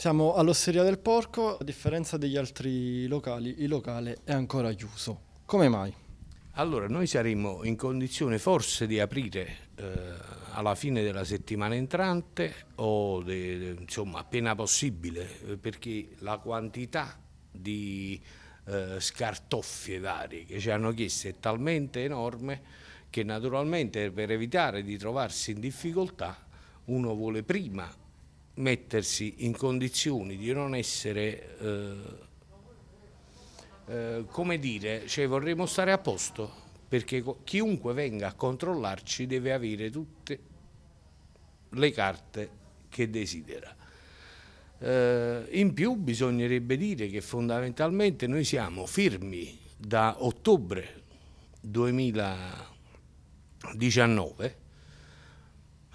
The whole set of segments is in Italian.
Siamo all'Osteria del Porco, a differenza degli altri locali, il locale è ancora chiuso. Come mai? Allora, noi saremo in condizione forse di aprire eh, alla fine della settimana entrante o de, insomma appena possibile, eh, perché la quantità di eh, scartoffie varie che ci hanno chiesto è talmente enorme che naturalmente per evitare di trovarsi in difficoltà uno vuole prima mettersi in condizioni di non essere, eh, eh, come dire, cioè vorremmo stare a posto, perché chiunque venga a controllarci deve avere tutte le carte che desidera. Eh, in più bisognerebbe dire che fondamentalmente noi siamo fermi da ottobre 2019,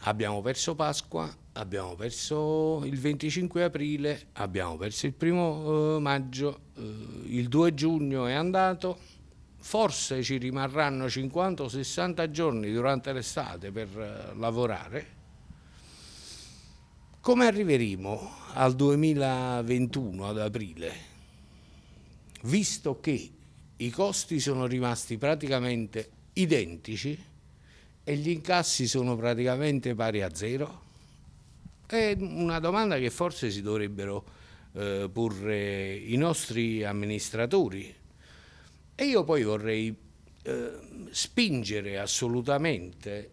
abbiamo perso Pasqua, abbiamo perso il 25 aprile, abbiamo perso il primo eh, maggio, eh, il 2 giugno è andato, forse ci rimarranno 50 o 60 giorni durante l'estate per eh, lavorare. Come arriveremo al 2021, ad aprile? Visto che i costi sono rimasti praticamente identici e gli incassi sono praticamente pari a zero, è una domanda che forse si dovrebbero eh, porre i nostri amministratori. E io poi vorrei eh, spingere assolutamente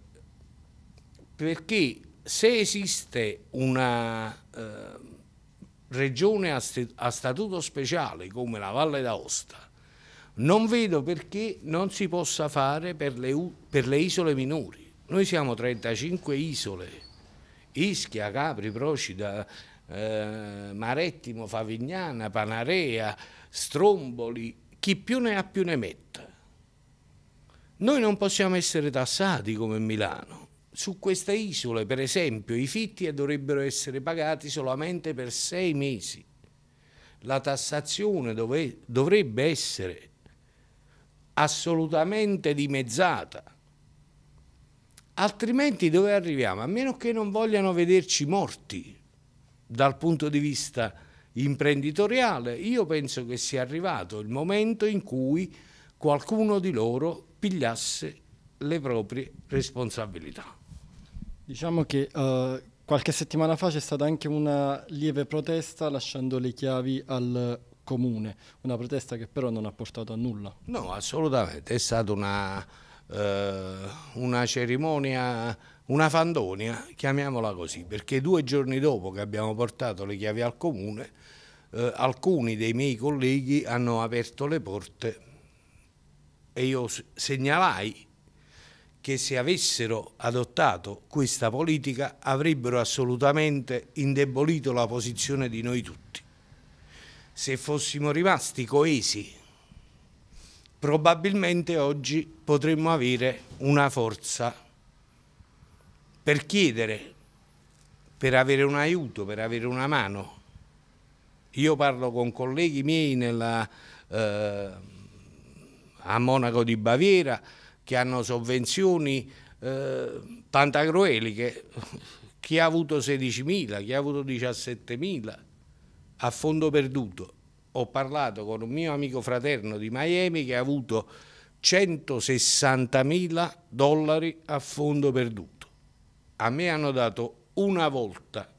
perché se esiste una eh, regione a, st a statuto speciale come la Valle d'Aosta, non vedo perché non si possa fare per le, per le, isole minori. Noi siamo 35 isole Ischia, Capri, Procida, eh, Marettimo, Favignana, Panarea, Stromboli, chi più ne ha più ne metta. Noi non possiamo essere tassati come Milano. Su queste isole, per esempio, i fitti dovrebbero essere pagati solamente per sei mesi. La tassazione dove, dovrebbe essere assolutamente dimezzata altrimenti dove arriviamo? A meno che non vogliano vederci morti dal punto di vista imprenditoriale, io penso che sia arrivato il momento in cui qualcuno di loro pigliasse le proprie responsabilità. Diciamo che uh, qualche settimana fa c'è stata anche una lieve protesta lasciando le chiavi al comune, una protesta che però non ha portato a nulla. No, assolutamente, è stata una eh, una cerimonia, una fandonia, chiamiamola così, perché due giorni dopo che abbiamo portato le chiavi al comune, eh, alcuni dei miei colleghi hanno aperto le porte e io segnalai che se avessero adottato questa politica avrebbero assolutamente indebolito la posizione di noi tutti. Se fossimo rimasti coesi probabilmente oggi potremmo avere una forza per chiedere, per avere un aiuto, per avere una mano. Io parlo con colleghi miei nella, eh, a Monaco di Baviera che hanno sovvenzioni eh, pantagrueliche, chi ha avuto 16.000, chi ha avuto 17.000 a fondo perduto ho parlato con un mio amico fraterno di Miami che ha avuto 160 mila dollari a fondo perduto. A me hanno dato una volta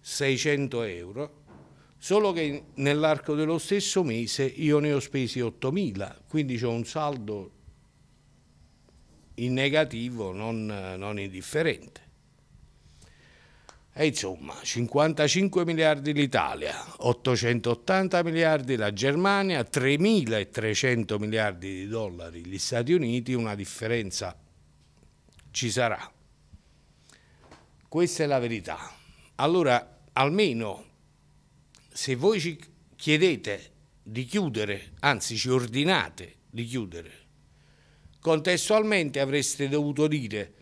600 euro, solo che nell'arco dello stesso mese io ne ho spesi 8 mila, quindi ho un saldo in negativo non, non indifferente. E insomma, 55 miliardi l'Italia, 880 miliardi la Germania, 3.300 miliardi di dollari gli Stati Uniti, una differenza ci sarà. Questa è la verità. Allora, almeno se voi ci chiedete di chiudere, anzi ci ordinate di chiudere, contestualmente avreste dovuto dire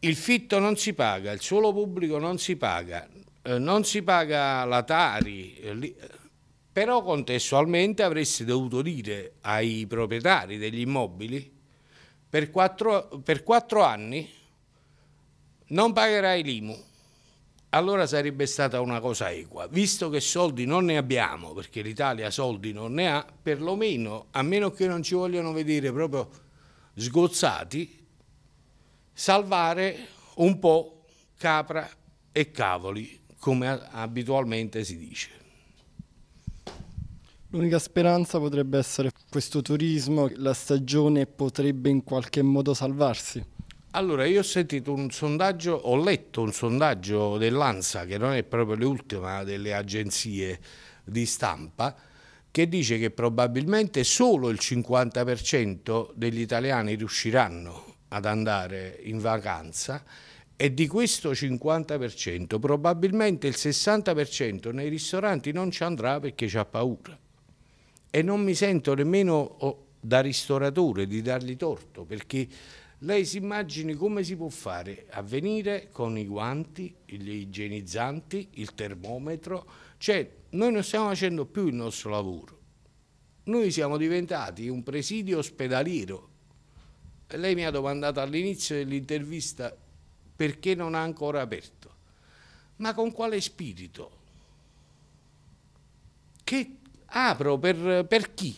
il fitto non si paga, il suolo pubblico non si paga, eh, non si paga la Tari, eh, li, eh. però contestualmente avreste dovuto dire ai proprietari degli immobili per quattro, per quattro anni non pagherai l'IMU. Allora sarebbe stata una cosa equa, visto che soldi non ne abbiamo, perché l'Italia soldi non ne ha, perlomeno, a meno che non ci vogliano vedere proprio sgozzati, salvare un po' capra e cavoli, come abitualmente si dice. L'unica speranza potrebbe essere questo turismo, la stagione potrebbe in qualche modo salvarsi. Allora, io ho sentito un sondaggio, ho letto un sondaggio dell'ANSA, che non è proprio l'ultima delle agenzie di stampa, che dice che probabilmente solo il 50% degli italiani riusciranno ad andare in vacanza e di questo 50% probabilmente il 60% nei ristoranti non ci andrà perché c'ha paura e non mi sento nemmeno oh, da ristoratore di dargli torto perché lei si immagini come si può fare a venire con i guanti, gli igienizzanti, il termometro, cioè noi non stiamo facendo più il nostro lavoro, noi siamo diventati un presidio ospedaliero lei mi ha domandato all'inizio dell'intervista perché non ha ancora aperto, ma con quale spirito? Che apro per, per chi?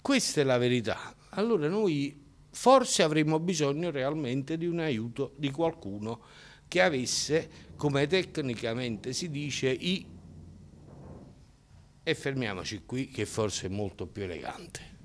Questa è la verità. Allora noi forse avremmo bisogno realmente di un aiuto di qualcuno che avesse, come tecnicamente si dice, i... E fermiamoci qui che forse è molto più elegante.